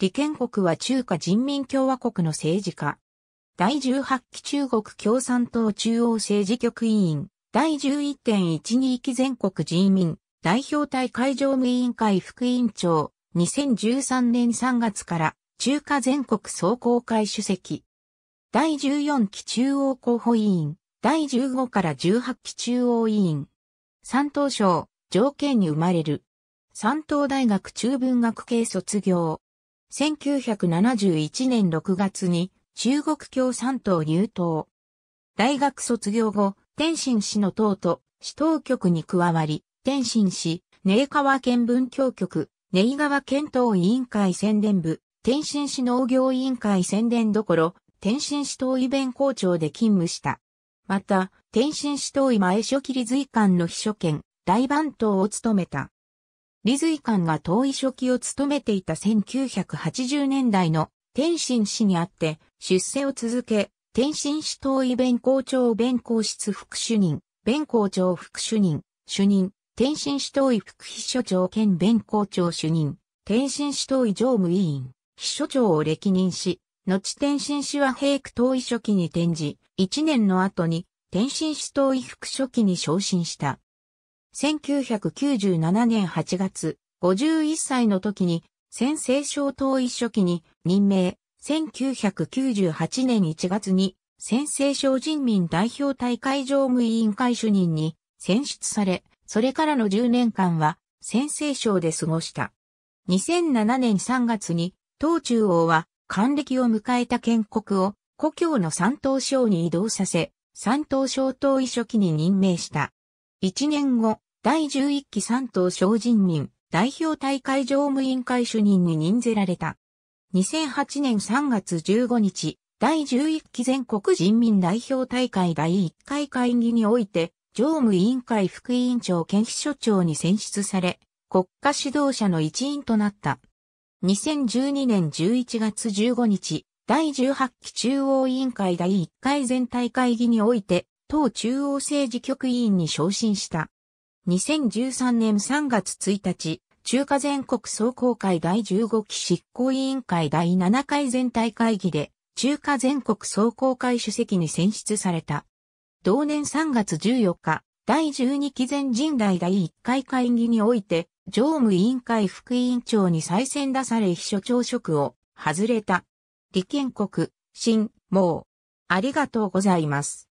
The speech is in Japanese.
李建国は中華人民共和国の政治家。第18期中国共産党中央政治局委員、第11.12期全国人民代表大会常務委員会副委員長、2013年3月から中華全国総工会主席。第14期中央候補委員、第15から18期中央委員。三東省、条件に生まれる。三東大学中文学系卒業。1971年6月に中国共産党入党。大学卒業後、天津市の党と市当局に加わり、天津市、根川県文教局、根川県党委員会宣伝部、天津市農業委員会宣伝どころ、天津市党委弁校長で勤務した。また、天津市党委前書記理随館の秘書兼、大番頭を務めた。李瑞官が遠い初期を務めていた1980年代の天津市にあって出世を続け、天津市遠い弁公庁弁公室副主任、弁公庁副主任、主任、天津市遠い副秘書長兼弁公庁主任、天津市遠い常務委員、秘書長を歴任し、後天津市は平区遠い初期に転じ、1年の後に天津市遠い副書記に昇進した。1997年8月、51歳の時に、先制省統一書記に任命、1998年1月に、先制省人民代表大会常務委員会主任に選出され、それからの10年間は、先制省で過ごした。2007年3月に、党中央は、還暦を迎えた建国を、故郷の三島省に移動させ、三島省統一書記に任命した。1年後、第11期三党小人民代表大会常務委員会主任に任ぜられた。2008年3月15日、第11期全国人民代表大会第1回会議において、常務委員会副委員長兼秘書長に選出され、国家指導者の一員となった。2012年11月15日、第18期中央委員会第1回全体会議において、党中央政治局委員に昇進した。2013年3月1日、中華全国総工会第15期執行委員会第7回全体会議で、中華全国総工会主席に選出された。同年3月14日、第12期全人代第1回会議において、常務委員会副委員長に再選出され秘書長職を外れた。李建国、新、毛。ありがとうございます。